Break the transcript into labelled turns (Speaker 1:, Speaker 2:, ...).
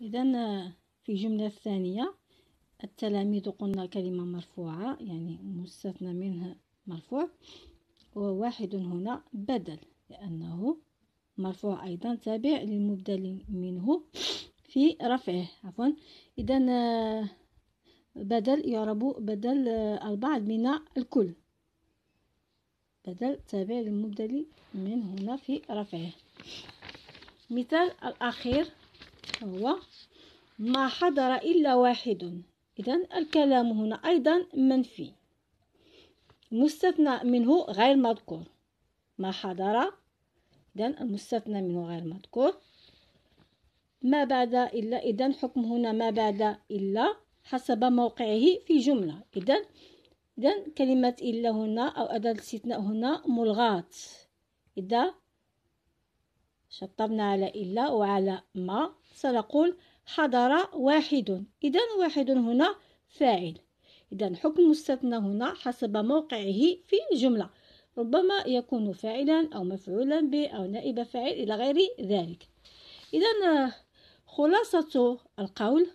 Speaker 1: إذا آه، في الجملة الثانية التلاميذ قلنا كلمة مرفوعة يعني مستثنى منها مرفوع وواحد هنا بدل لأنه مرفوع أيضا تابع للمبدل منه في رفعه عفوا إذا آه، بدل يعرب بدل البعض آه، من الكل بدل تابع للمبدل من هنا في رفعه مثال الأخير هو ما حضر إلا واحد إذا الكلام هنا أيضا منفي مستثنى منه غير مذكور ما حضر إذا المستثنى منه غير مذكور ما بعد إلا إذا حكم هنا ما بعد إلا حسب موقعه في جملة إذا إذا كلمة إلا هنا أو أداة الاستثناء هنا ملغاة إذا شطبنا على إلا وعلى ما سنقول حضر واحد إذا واحد هنا فاعل إذا حكم مستثنى هنا حسب موقعه في الجملة ربما يكون فاعلا أو مفعولا به أو نائب فاعل إلى غير ذلك إذا خلاصة القول